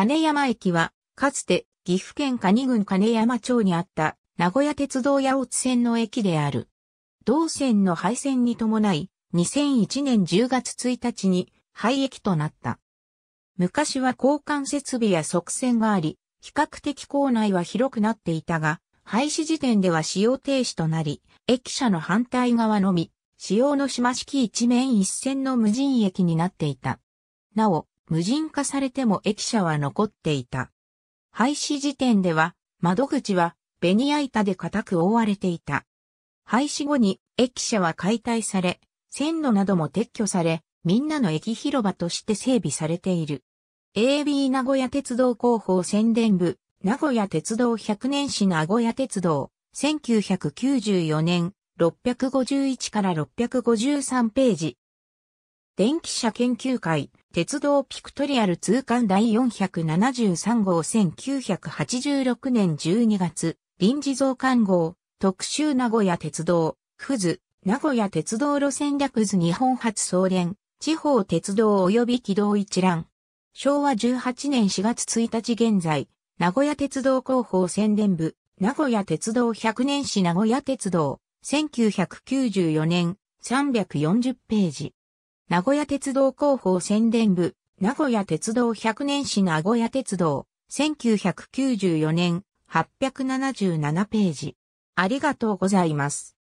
金山駅は、かつて岐阜県蟹郡金山町にあった名古屋鉄道八津線の駅である。同線の廃線に伴い、2001年10月1日に廃駅となった。昔は交換設備や側線があり、比較的構内は広くなっていたが、廃止時点では使用停止となり、駅舎の反対側のみ、使用の島式一面一線の無人駅になっていた。なお、無人化されても駅舎は残っていた。廃止時点では、窓口はベニヤ板で固く覆われていた。廃止後に駅舎は解体され、線路なども撤去され、みんなの駅広場として整備されている。AB 名古屋鉄道広報宣伝部、名古屋鉄道100年史名古屋鉄道、1994年651から653ページ。電気車研究会、鉄道ピクトリアル通貫第473号1986年12月、臨時増刊号、特集名古屋鉄道、クズ、名古屋鉄道路線略図日本初総連、地方鉄道及び軌道一覧。昭和18年4月1日現在、名古屋鉄道広報宣伝部、名古屋鉄道100年史名古屋鉄道、1994年、340ページ。名古屋鉄道広報宣伝部、名古屋鉄道100年史名古屋鉄道、1994年877ページ。ありがとうございます。